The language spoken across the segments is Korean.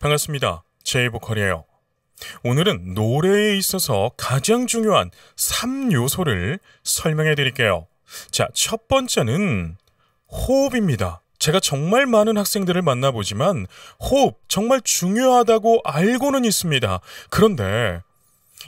반갑습니다. 제이보컬이에요. 오늘은 노래에 있어서 가장 중요한 3요소를 설명해 드릴게요. 자, 첫 번째는 호흡입니다. 제가 정말 많은 학생들을 만나보지만 호흡 정말 중요하다고 알고는 있습니다. 그런데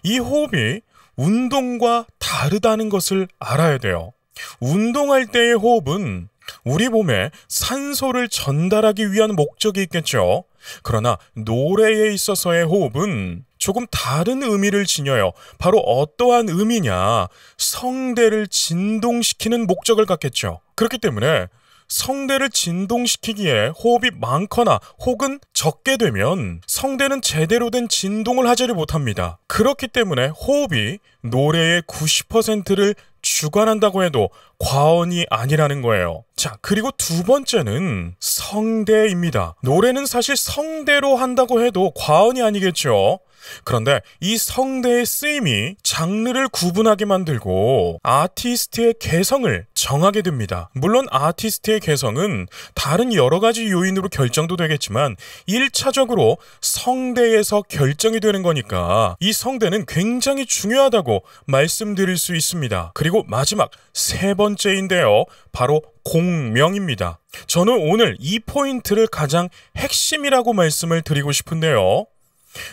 이 호흡이 운동과 다르다는 것을 알아야 돼요. 운동할 때의 호흡은 우리 몸에 산소를 전달하기 위한 목적이 있겠죠. 그러나 노래에 있어서의 호흡은 조금 다른 의미를 지녀요. 바로 어떠한 의미냐? 성대를 진동시키는 목적을 갖겠죠. 그렇기 때문에 성대를 진동시키기에 호흡이 많거나 혹은 적게 되면 성대는 제대로 된 진동을 하지를 못합니다. 그렇기 때문에 호흡이 노래의 90%를 주관한다고 해도 과언이 아니라는 거예요. 자, 그리고 두 번째는 성대입니다. 노래는 사실 성대로 한다고 해도 과언이 아니겠죠. 그런데 이 성대의 쓰임이 장르를 구분하게 만들고 아티스트의 개성을 정하게 됩니다. 물론 아티스트의 개성은 다른 여러 가지 요인으로 결정도 되겠지만 1차적으로 성대에서 결정이 되는 거니까 이 성대는 굉장히 중요하다고 말씀드릴 수 있습니다. 그리고 마지막 세 번째인데요. 바로 공명입니다. 저는 오늘 이 포인트를 가장 핵심이라고 말씀을 드리고 싶은데요.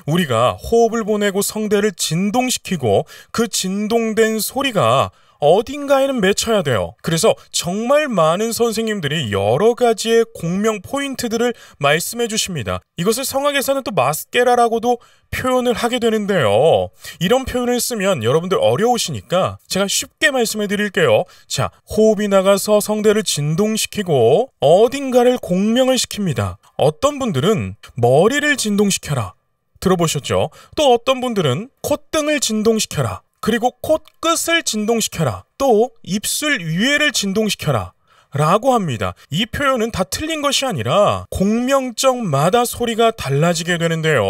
우리가 호흡을 보내고 성대를 진동시키고 그 진동된 소리가 어딘가에는 맺혀야 돼요. 그래서 정말 많은 선생님들이 여러 가지의 공명 포인트들을 말씀해 주십니다. 이것을 성악에서는 또 마스케라라고도 표현을 하게 되는데요. 이런 표현을 쓰면 여러분들 어려우시니까 제가 쉽게 말씀해 드릴게요. 자, 호흡이 나가서 성대를 진동시키고 어딘가를 공명을 시킵니다. 어떤 분들은 머리를 진동시켜라. 들어보셨죠? 또 어떤 분들은 콧등을 진동시켜라. 그리고 코끝을 진동시켜라. 또 입술 위에를 진동시켜라. 라고 합니다. 이 표현은 다 틀린 것이 아니라 공명적마다 소리가 달라지게 되는데요.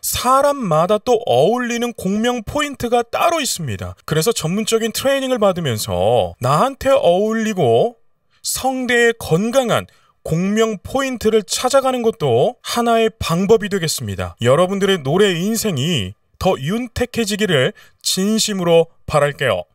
사람마다 또 어울리는 공명 포인트가 따로 있습니다. 그래서 전문적인 트레이닝을 받으면서 나한테 어울리고 성대에 건강한 공명 포인트를 찾아가는 것도 하나의 방법이 되겠습니다. 여러분들의 노래 인생이 더 윤택해지기를 진심으로 바랄게요.